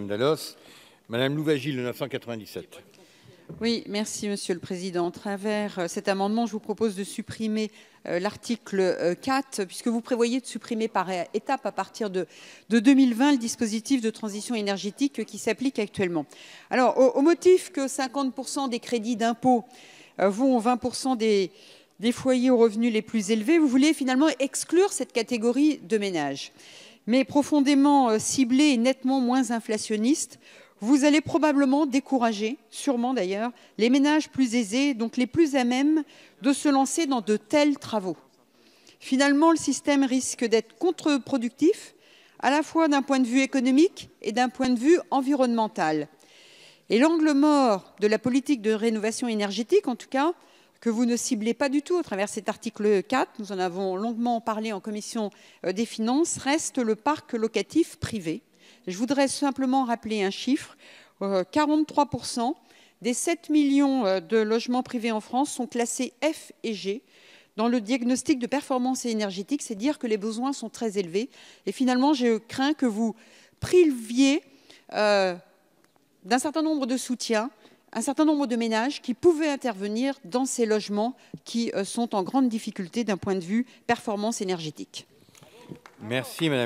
Madame Dallos. Madame Louvagil, le 997. Oui, merci Monsieur le Président. À travers euh, cet amendement, je vous propose de supprimer euh, l'article 4, euh, puisque vous prévoyez de supprimer par étape à partir de, 2020 le dispositif de transition énergétique qui s'applique actuellement. Alors, au, motif que 50% des crédits d'impôt vont aux 20% des, des foyers aux revenus les plus élevés, vous voulez finalement exclure cette catégorie de ménages mais profondément euh, ciblé et nettement moins inflationniste, vous allez probablement décourager, sûrement d'ailleurs, les ménages plus aisés, donc les plus à même de se lancer dans de tels travaux. Finalement, le système risque d'être contre-productif, à la fois d'un point de vue économique et d'un point de vue environnemental. Et l'angle mort de la politique de rénovation énergétique, en tout cas, que vous ne ciblez pas du tout à travers cet article 4, nous en avons longuement parlé en commission euh, des finances, reste le parc locatif privé. Je voudrais simplement rappeler un chiffre. 43% euh, des 7 millions euh, de logements privés en France sont classés F et G dans le diagnostic de performance énergétique. C'est dire que les besoins sont très élevés. Et finalement, je crains que vous priviez d'un certain nombre de soutiens un certain nombre de ménages qui pouvaient intervenir dans ces logements qui euh, sont en grande difficulté d'un point de vue performance énergétique. Merci Madame.